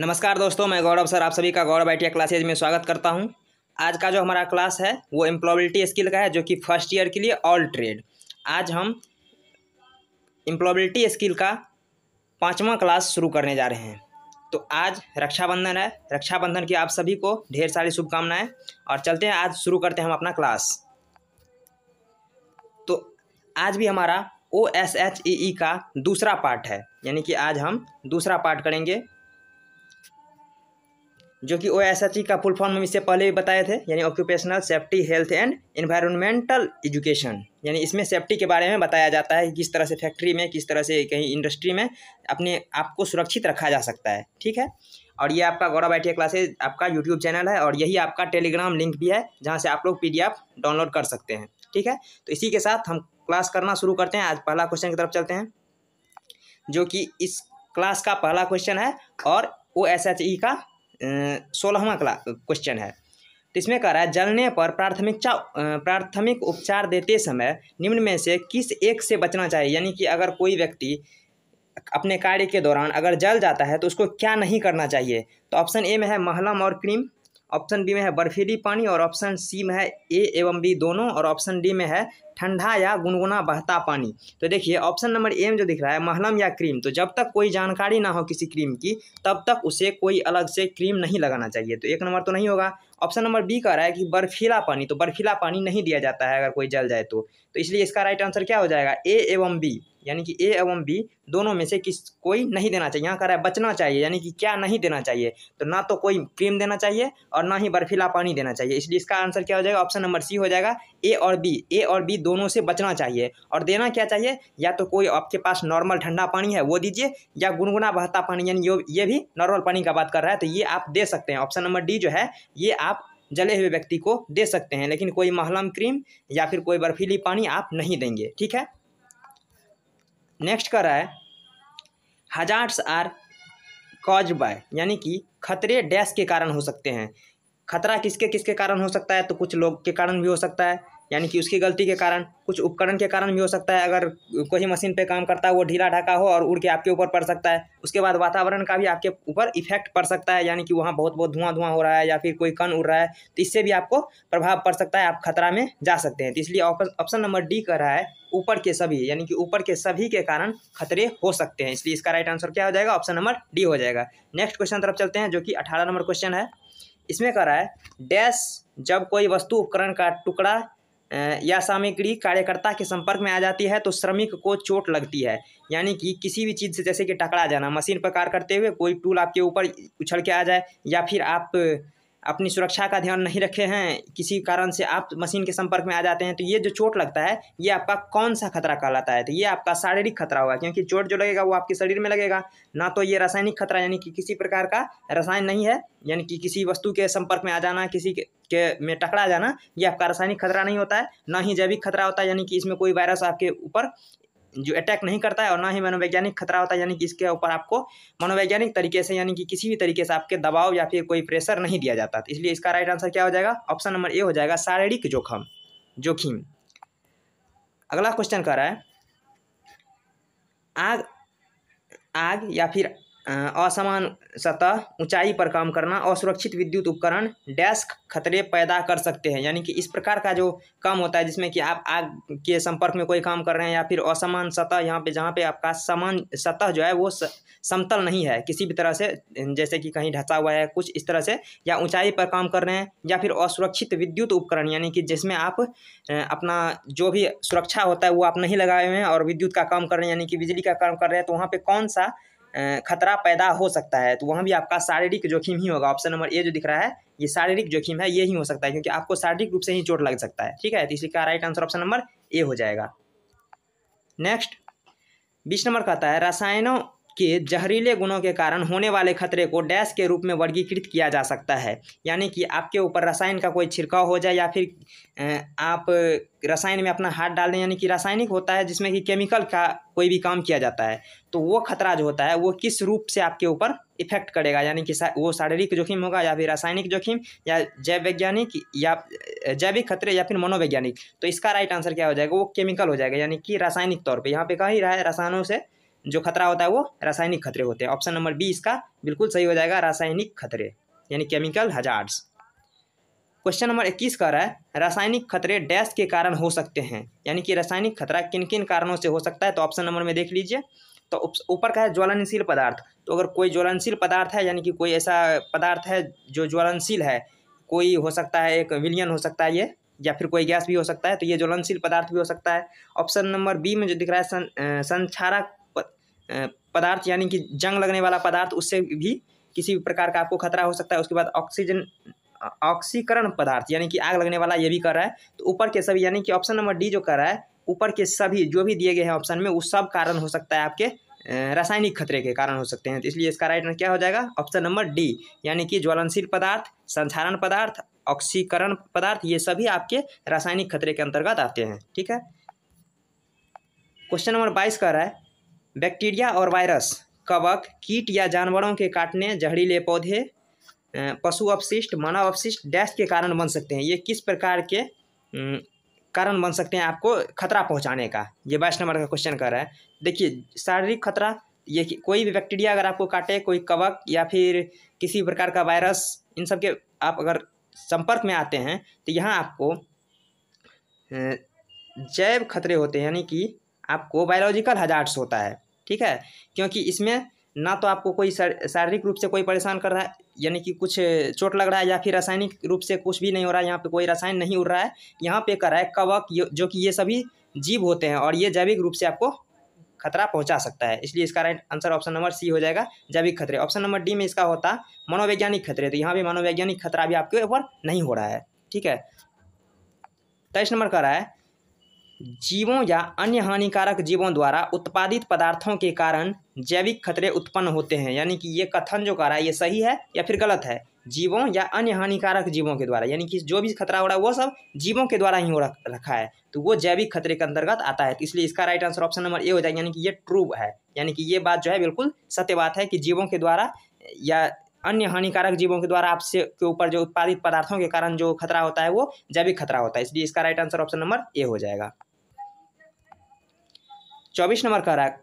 नमस्कार दोस्तों मैं गौरव सर आप सभी का गौरव आई क्लासेज में स्वागत करता हूं आज का जो हमारा क्लास है वो एम्प्लॉबिलिटी स्किल का है जो कि फर्स्ट ईयर के लिए ऑल ट्रेड आज हम एम्प्लॉबिलिटी स्किल का पाँचवा क्लास शुरू करने जा रहे हैं तो आज रक्षाबंधन है रक्षाबंधन की आप सभी को ढेर सारी शुभकामनाएं और चलते हैं आज शुरू करते हैं हम अपना क्लास तो आज भी हमारा ओ एस एच ई का दूसरा पार्ट है यानी कि आज हम दूसरा पार्ट करेंगे जो कि ओ एस एच ई का फुल फॉर्म हम इससे पहले भी बताए थे यानी occupational safety health and environmental education यानी इसमें सेफ्टी के बारे में बताया जाता है कि किस तरह से फैक्ट्री में किस तरह से कहीं इंडस्ट्री में अपने आप को सुरक्षित रखा जा सकता है ठीक है और ये आपका गौरव आई क्लासेज आपका यूट्यूब चैनल है और यही आपका टेलीग्राम लिंक भी है जहाँ से आप लोग पी डाउनलोड कर सकते हैं ठीक है तो इसी के साथ हम क्लास करना शुरू करते हैं आज पहला क्वेश्चन की तरफ चलते हैं जो कि इस क्लास का पहला क्वेश्चन है और ओ एस एच ई का सोलहवा क्वेश्चन है तो इसमें कह रहा है जलने पर प्राथमिक प्राथमिक उपचार देते समय निम्न में से किस एक से बचना चाहिए यानी कि अगर कोई व्यक्ति अपने कार्य के दौरान अगर जल जाता है तो उसको क्या नहीं करना चाहिए तो ऑप्शन ए में है महलम और क्रीम ऑप्शन बी में है बर्फीली पानी और ऑप्शन सी में है ए एवं बी दोनों और ऑप्शन डी में है ठंडा या गुनगुना बहता पानी तो देखिए ऑप्शन नंबर ए में जो दिख रहा है महलम या क्रीम तो जब तक कोई जानकारी ना हो किसी क्रीम की तब तक उसे कोई अलग से क्रीम नहीं लगाना चाहिए तो एक नंबर तो नहीं होगा ऑप्शन नंबर बी कह रहा है कि बर्फीला पानी तो बर्फीला पानी नहीं दिया जाता है अगर कोई जल जाए तो, तो इसलिए इसका राइट आंसर क्या हो जाएगा ए एवं बी यानी कि ए एवं बी दोनों में से किस कोई नहीं देना चाहिए यहाँ कह रहा है बचना चाहिए यानी कि क्या नहीं देना चाहिए तो ना तो कोई क्रीम देना चाहिए और ना ही बर्फीला पानी देना चाहिए इसलिए इसका आंसर क्या हो जाएगा ऑप्शन नंबर सी हो जाएगा ए और बी ए और बी दोनों से बचना चाहिए और देना क्या चाहिए या तो कोई आपके पास नॉर्मल ठंडा पानी है वो दीजिए या गुनगुना बहता पानी यानी ये भी नॉर्मल पानी का बात कर रहा है तो ये आप दे सकते हैं ऑप्शन नंबर डी जो है ये आप जले हुए व्यक्ति को दे सकते हैं लेकिन कोई महलम क्रीम या फिर कोई बर्फीली पानी आप नहीं देंगे ठीक है नेक्स्ट कर रहा है हजार्ड्स आर कॉज बाय यानी कि खतरे डैश के कारण हो सकते हैं खतरा किसके किसके कारण हो सकता है तो कुछ लोग के कारण भी हो सकता है यानी कि उसकी गलती के कारण कुछ उपकरण के कारण भी हो सकता है अगर कोई मशीन पे काम करता है वो ढीला ढाका हो और उड़ के आपके ऊपर पड़ सकता है उसके बाद वातावरण का भी आपके ऊपर इफेक्ट पड़ सकता है यानी कि वहाँ बहुत बहुत धुआं धुआं हो रहा है या फिर कोई कण उड़ रहा है तो इससे भी आपको प्रभाव पड़ सकता है आप खतरा में जा सकते हैं तो इसलिए ऑप्शन नंबर डी कह रहा है ऊपर के सभी यानी कि ऊपर के सभी के कारण खतरे हो सकते हैं इसलिए इसका राइट आंसर क्या हो जाएगा ऑप्शन नंबर डी हो जाएगा नेक्स्ट क्वेश्चन तरफ चलते हैं जो कि अठारह नंबर क्वेश्चन है इसमें कह रहा है डैश जब कोई वस्तु उपकरण का टुकड़ा या सामग्री कार्यकर्ता के संपर्क में आ जाती है तो श्रमिक को चोट लगती है यानी कि किसी भी चीज़ से जैसे कि टकरा जाना मशीन पर कार्य करते हुए कोई टूल आपके ऊपर उछल के आ जाए या फिर आप अपनी सुरक्षा का ध्यान नहीं रखे हैं किसी कारण से आप मशीन के संपर्क में आ जाते हैं तो ये जो चोट लगता है ये आपका कौन सा खतरा कहलाता है तो ये आपका शारीरिक खतरा होगा क्योंकि चोट जो लगेगा वो आपके शरीर में लगेगा ना तो ये रासायनिक खतरा यानी कि किसी प्रकार का रसायन नहीं है यानी कि किसी वस्तु के संपर्क में आ जाना किसी के, के में टकरा जाना ये आपका रासायनिक खतरा नहीं होता है ना ही जैविक खतरा होता है यानी कि इसमें कोई वायरस आपके ऊपर जो अटैक नहीं करता है और ना ही मनोवैज्ञानिक खतरा होता है यानी कि इसके ऊपर आपको मनोवैज्ञानिक तरीके से यानी कि किसी भी तरीके से आपके दबाव या फिर कोई प्रेशर नहीं दिया जाता तो इसलिए इसका राइट आंसर क्या हो जाएगा ऑप्शन नंबर ए हो जाएगा शारीरिक जोखम जोखिम अगला क्वेश्चन कह रहा है आग आग या फिर असमान सतह ऊंचाई पर काम करना असुरक्षित विद्युत उपकरण डेस्क खतरे पैदा कर सकते हैं यानी कि इस प्रकार का जो काम होता है जिसमें कि आप आग के संपर्क में कोई काम कर रहे हैं या फिर असमान सतह यहाँ पे जहाँ पे आपका समान सतह जो है वो समतल नहीं है किसी भी तरह से जैसे कि कहीं ढंसा हुआ है कुछ इस तरह से या ऊँचाई पर काम कर रहे हैं या फिर असुरक्षित विद्युत उपकरण यानी कि जिसमें आप अपना जो भी सुरक्षा होता है वो आप नहीं लगाए हुए हैं और विद्युत का काम कर रहे हैं यानी कि बिजली का काम कर रहे हैं तो वहाँ पर कौन सा खतरा पैदा हो सकता है तो वहाँ भी आपका शारीरिक जोखिम ही होगा ऑप्शन नंबर ए जो दिख रहा है ये शारीरिक जोखिम है ये ही हो सकता है क्योंकि आपको शारीरिक रूप से ही चोट लग सकता है ठीक है तो इसलिए right answer option number A हो जाएगा नेक्स्ट बीस नंबर कहता है रसायनों के जहरीले गुणों के कारण होने वाले खतरे को डैश के रूप में वर्गीकृत किया जा सकता है यानी कि आपके ऊपर रसायन का कोई छिड़काव हो जाए या फिर आप रसायन में अपना हाथ डाल दें यानी कि रासायनिक होता है जिसमें कि केमिकल का कोई भी काम किया जाता है तो वो खतरा जो होता है वो किस रूप से आपके ऊपर इफेक्ट करेगा यानी कि वो शारीरिक जोखिम होगा या फिर रासायनिक जोखिम या जैव वैज्ञानिक या जैविक खतरे या फिर मनोवैज्ञानिक तो इसका राइट आंसर क्या हो जाएगा वो केमिकल हो जाएगा यानी कि रासायनिक तौर पर यहाँ पर कहा ही रहा है रसायनों से जो खतरा होता है वो रासायनिक खतरे होते हैं ऑप्शन नंबर बी इसका बिल्कुल सही हो जाएगा रासायनिक खतरे यानी केमिकल हजार्स क्वेश्चन नंबर इक्कीस कह रहा है रासायनिक खतरे डैश के कारण हो सकते हैं यानी कि रासायनिक खतरा किन किन कारणों से हो सकता है तो ऑप्शन नंबर में देख लीजिए तो ऊपर का है ज्वलनशील पदार्थ तो अगर कोई ज्वलनशील पदार्थ है यानी कि कोई ऐसा पदार्थ है जो ज्वलनशील है कोई हो सकता है एक विलियन हो सकता है ये या फिर कोई गैस भी हो सकता है तो ये ज्वलनशील पदार्थ भी हो सकता है ऑप्शन नंबर बी में जो दिख रहा है सं संक्षारक पदार्थ यानी कि जंग लगने वाला पदार्थ उससे भी किसी भी प्रकार का आपको खतरा हो सकता है उसके बाद ऑक्सीजन ऑक्सीकरण पदार्थ यानी कि आग लगने वाला ये भी कर रहा है तो ऊपर के सभी यानी कि ऑप्शन नंबर डी जो कर रहा है ऊपर के सभी जो भी दिए गए हैं ऑप्शन में वो सब कारण हो सकता है आपके रासायनिक खतरे के कारण हो सकते हैं तो इसलिए इसका राइट आंसर क्या हो जाएगा ऑप्शन नंबर डी यानी कि ज्वलनशील पदार्थ संसारण पदार्थ ऑक्सीकरण पदार्थ ये सभी आपके रासायनिक खतरे के अंतर्गत आते हैं ठीक है क्वेश्चन नंबर बाईस कह रहा है बैक्टीरिया और वायरस कवक कीट या जानवरों के काटने जहरीले पौधे पशु अपशिष्ट मानव अपशिष्ट डैश के कारण बन सकते हैं ये किस प्रकार के कारण बन सकते हैं आपको खतरा पहुंचाने का ये बाईस नंबर का क्वेश्चन कर रहा है देखिए शारीरिक खतरा ये कोई भी बैक्टीरिया अगर आपको काटे कोई कवक या फिर किसी प्रकार का वायरस इन सब के आप अगर संपर्क में आते हैं तो यहाँ आपको जैव खतरे होते हैं यानी कि आपको बायोलॉजिकल हजार्ड्स होता है ठीक है क्योंकि इसमें ना तो आपको कोई शारीरिक रूप से कोई परेशान कर रहा है यानी कि कुछ चोट लग रहा है या फिर रासायनिक रूप से कुछ भी नहीं हो रहा है यहाँ पे कोई रसायन नहीं उड़ रहा है यहाँ पे कर रहा है कवक जो कि ये सभी जीव होते हैं और ये जैविक रूप से आपको खतरा पहुँचा सकता है इसलिए इसका right answer option number C हो जाएगा जैविक खतरे ऑप्शन नंबर डी में इसका होता मनोवैज्ञानिक खतरे तो यहाँ भी मनोवैज्ञानिक खतरा भी आपके ऊपर नहीं हो रहा है ठीक है तेईस नंबर कर रहा है जीवों या अन्य हानिकारक जीवों द्वारा उत्पादित पदार्थों के कारण जैविक खतरे उत्पन्न होते हैं यानी कि ये कथन जो कह रहा है ये सही है या फिर गलत है जीवों या अन्य हानिकारक जीवों के द्वारा यानी कि जो भी खतरा हो रहा है वो सब जीवों के द्वारा ही हो रखा है तो वो जैविक खतरे के अंतर्गत आता है तो इसलिए इसका right answer option number A हो जाएगा यानी कि ये ट्रू है यानी कि ये बात जो है बिल्कुल सत्य बात है कि जीवों के द्वारा या अन्य हानिकारक जीवों के द्वारा आपसे के ऊपर जो उत्पादित पदार्थों के कारण जो खतरा होता है वो जैविक खतरा होता है इसलिए इसका right answer option number A हो जाएगा चौबीस नंबर कह रहा है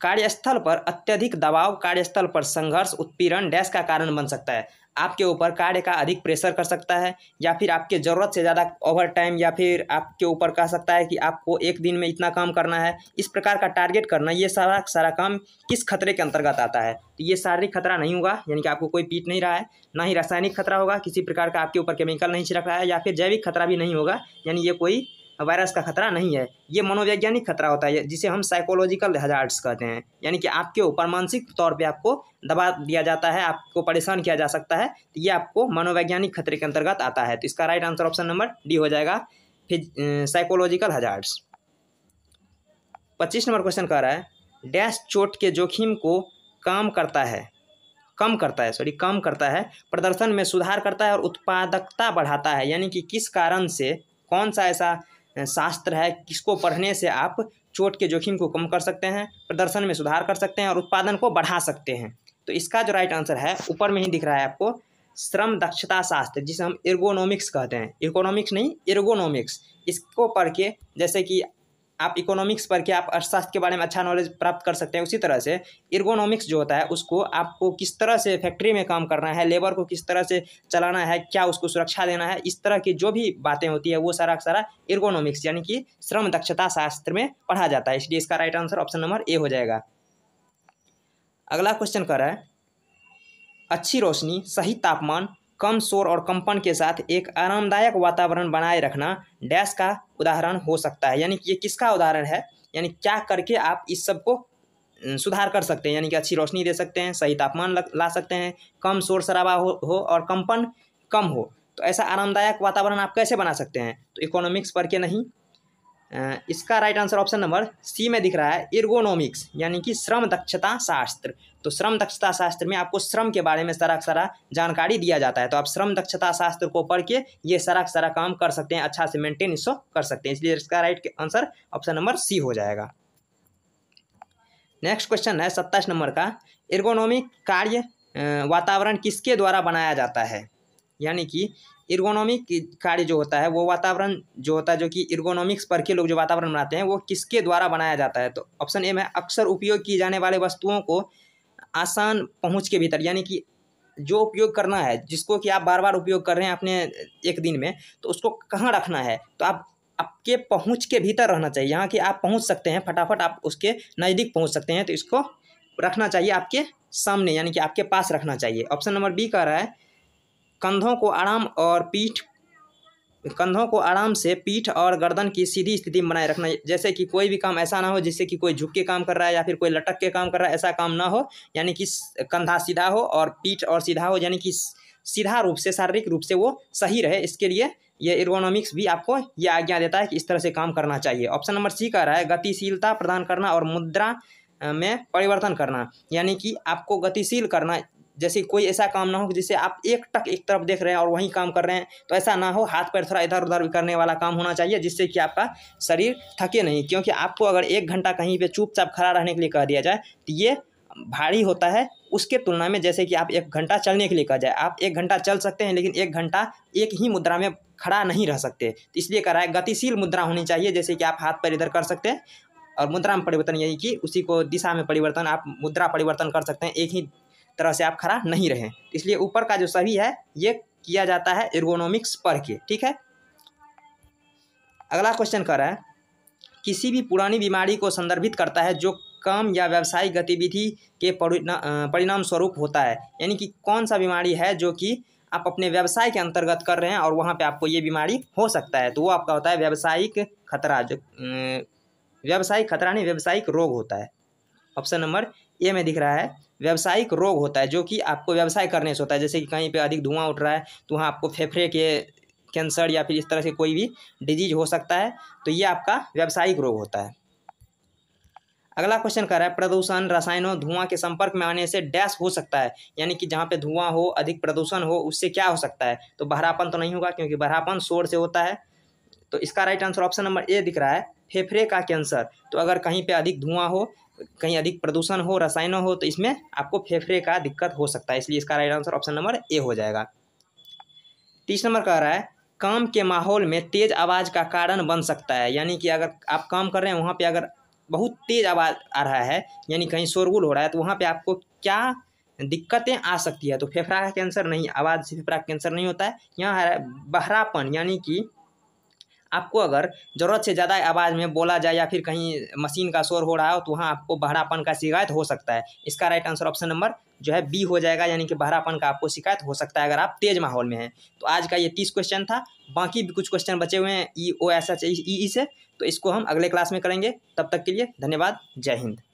कार्यस्थल पर अत्यधिक दबाव कार्यस्थल पर संघर्ष उत्पीड़न डैश का कारण बन सकता है आपके ऊपर कार्य का अधिक प्रेशर कर सकता है या फिर आपके ज़रूरत से ज़्यादा ओवर टाइम या फिर आपके ऊपर कह सकता है कि आपको एक दिन में इतना काम करना है इस प्रकार का टारगेट करना ये सारा सारा काम किस खतरे के अंतर्गत आता है तो ये शारीरिक खतरा नहीं होगा यानी कि आपको कोई पीट नहीं रहा है ना ही रासायनिक खतरा होगा किसी प्रकार का आपके ऊपर केमिकल नहीं छिड़क रहा है या फिर जैविक खतरा भी नहीं होगा यानी ये कोई वायरस का खतरा नहीं है ये मनोवैज्ञानिक खतरा होता है जिसे हम साइकोलॉजिकल हजार्ड्स कहते हैं यानी कि आपके ऊपर मानसिक तौर पे आपको दबा दिया जाता है आपको परेशान किया जा सकता है तो ये आपको मनोवैज्ञानिक खतरे के अंतर्गत आता है तो इसका right answer option number D हो जाएगा फिज साइकोलॉजिकल हजार्ड्स पच्चीस नंबर क्वेश्चन कह रहा है डैश चोट के जोखिम को काम करता है कम करता है सॉरी कम करता है प्रदर्शन में सुधार करता है और उत्पादकता बढ़ाता है यानी कि किस कारण से कौन सा ऐसा शास्त्र है किसको पढ़ने से आप चोट के जोखिम को कम कर सकते हैं प्रदर्शन में सुधार कर सकते हैं और उत्पादन को बढ़ा सकते हैं तो इसका जो राइट आंसर है ऊपर में ही दिख रहा है आपको श्रम दक्षता शास्त्र जिसे हम इर्गोनॉमिक्स कहते हैं इकोनॉमिक्स नहीं एर्गोनॉमिक्स इसको पढ़ के जैसे कि आप इकोनॉमिक्स पढ़ के आप अर्थशास्त्र के बारे में अच्छा नॉलेज प्राप्त कर सकते हैं उसी तरह से इर्गोनॉमिक्स जो होता है उसको आपको किस तरह से फैक्ट्री में काम करना है लेबर को किस तरह से चलाना है क्या उसको सुरक्षा देना है इस तरह की जो भी बातें होती है वो सारा सारा इर्गोनॉमिक्स यानी कि श्रम दक्षता शास्त्र में पढ़ा जाता है इसलिए इसका right answer option number A हो जाएगा अगला क्वेश्चन कर रहा है अच्छी रोशनी सही तापमान कम शोर और कंपन के साथ एक आरामदायक वातावरण बनाए रखना डैश का उदाहरण हो सकता है यानी कि ये किसका उदाहरण है यानी क्या करके आप इस सब को सुधार कर सकते हैं यानी कि अच्छी रोशनी दे सकते हैं सही तापमान ला सकते हैं कम शोर शराबा हो, हो और कंपन कम हो तो ऐसा आरामदायक वातावरण आप कैसे बना सकते हैं तो इकोनॉमिक्स पढ़ के नहीं इसका right answer option number C में दिख रहा है इर्गोनॉमिक्स यानी कि श्रम दक्षता शास्त्र तो श्रम दक्षता शास्त्र में आपको श्रम के बारे में सारा सारा जानकारी दिया जाता है तो आप श्रम दक्षता शास्त्र को पढ़ के ये सारा सारा काम कर सकते हैं अच्छा से मेंटेन इसको कर सकते हैं इसलिए इसका right answer option number C हो जाएगा नेक्स्ट क्वेश्चन है सत्ताईस नंबर का इर्गोनॉमिक कार्य वातावरण किसके द्वारा बनाया जाता है यानी कि इर्गोनॉमिक कार्य जो होता है वो वातावरण जो होता है जो कि इर्गोनॉमिक्स पढ़ के लोग जो वातावरण बनाते हैं वो किसके द्वारा बनाया जाता है तो ऑप्शन ए में अक्सर उपयोग की जाने वाले वस्तुओं को आसान पहुँच के भीतर यानी कि जो उपयोग करना है जिसको कि आप बार बार उपयोग कर रहे हैं अपने एक दिन में तो उसको कहाँ रखना है तो आप आपके पहुँच के भीतर रहना चाहिए यहाँ कि आप पहुँच सकते हैं फटाफट आप उसके नज़दीक पहुँच सकते हैं तो इसको रखना चाहिए आपके सामने यानी कि आपके पास रखना चाहिए ऑप्शन नंबर बी कह रहा है कंधों को आराम और पीठ कंधों को आराम से पीठ और गर्दन की सीधी स्थिति बनाए रखना जैसे कि कोई भी काम ऐसा ना हो जिससे कि कोई झुक के काम कर रहा है या फिर कोई लटक के काम कर रहा है ऐसा काम ना हो यानी कि कंधा सीधा हो और पीठ और सीधा हो यानी कि सीधा रूप से शारीरिक रूप से वो सही रहे इसके लिए ये इर्गोनॉमिक्स भी आपको ये आज्ञा देता है कि इस तरह से काम करना चाहिए ऑप्शन नंबर सी का रहा है गतिशीलता प्रदान करना और मुद्रा में परिवर्तन करना यानी कि आपको गतिशील करना जैसे कोई ऐसा काम ना हो कि जिससे आप एक टक एक तरफ देख रहे हैं और वहीं काम कर रहे हैं तो ऐसा ना हो हाथ पैर थोड़ा इधर उधर करने वाला काम होना चाहिए जिससे कि आपका शरीर थके नहीं क्योंकि आपको अगर एक घंटा कहीं पर चुपचाप खड़ा रहने के लिए कह दिया जाए तो ये भारी होता है उसके तुलना में जैसे कि आप एक घंटा चलने के लिए कहा जाए आप एक घंटा चल सकते हैं लेकिन एक घंटा एक ही मुद्रा में खड़ा नहीं रह सकते तो इसलिए कराए रहा है गतिशील मुद्रा होनी चाहिए जैसे कि आप हाथ पर इधर कर सकते हैं और मुद्रा में परिवर्तन यही कि उसी को दिशा में परिवर्तन आप मुद्रा परिवर्तन कर सकते हैं एक ही तरह से आप खड़ा नहीं रहें इसलिए ऊपर का जो सभी है ये किया जाता है एर्गोनॉमिक्स पढ़ के ठीक है अगला क्वेश्चन कर रहा है किसी भी पुरानी बीमारी को संदर्भित करता है जो काम या व्यावसायिक गतिविधि के परिणाम स्वरूप होता है यानी कि कौन सा बीमारी है जो कि आप अपने व्यवसाय के अंतर्गत कर रहे हैं और वहाँ पे आपको ये बीमारी हो सकता है तो वो आपका होता है व्यावसायिक खतरा जो व्यावसायिक खतरा नहीं व्यावसायिक रोग होता है ऑप्शन नंबर ए में दिख रहा है व्यावसायिक रोग होता है जो कि आपको व्यवसाय करने से होता है जैसे कि कहीं पे अधिक धुआं उठ रहा है तो वहाँ आपको फेफड़े के कैंसर या फिर इस तरह से कोई भी डिजीज हो सकता है तो ये आपका व्यावसायिक रोग होता है अगला क्वेश्चन कर रहा है प्रदूषण रसायनों धुआं के संपर्क में आने से डैश हो सकता है यानी कि जहाँ पे धुआं हो अधिक प्रदूषण हो उससे क्या हो सकता है तो बहरापन तो नहीं होगा क्योंकि बहरापन शोर से होता है तो इसका right answer option number A दिख रहा है फेफड़े का कैंसर तो अगर कहीं पे अधिक धुआं हो कहीं अधिक प्रदूषण हो रसायनों हो तो इसमें आपको फेफड़े का दिक्कत हो सकता है इसलिए इसका right answer option number A हो जाएगा तीस नंबर कह रहा है काम के माहौल में तेज़ आवाज़ का कारण बन सकता है यानी कि अगर आप काम कर रहे हैं वहाँ पर अगर बहुत तेज़ आवाज़ आ रहा है यानी कहीं शोरगुल हो रहा है तो वहाँ पर आपको क्या दिक्कतें आ सकती है तो फेफड़ा का कैंसर नहीं आवाज़ से फेफड़ा कैंसर नहीं होता है यहाँ बहरापन यानी कि आपको अगर ज़रूरत से ज़्यादा आवाज़ में बोला जाए या फिर कहीं मशीन का शोर हो रहा हो तो वहाँ आपको बहरापन का शिकायत हो सकता है इसका राइट आंसर ऑप्शन नंबर जो है बी हो जाएगा यानी कि बहरापन का आपको शिकायत हो सकता है अगर आप तेज माहौल में हैं तो आज का ये तीस क्वेश्चन था बाकी भी कुछ क्वेश्चन बचे हुए हैं ई ओ एस एच ई ई से तो इसको हम अगले क्लास में करेंगे तब तक के लिए धन्यवाद जय हिंद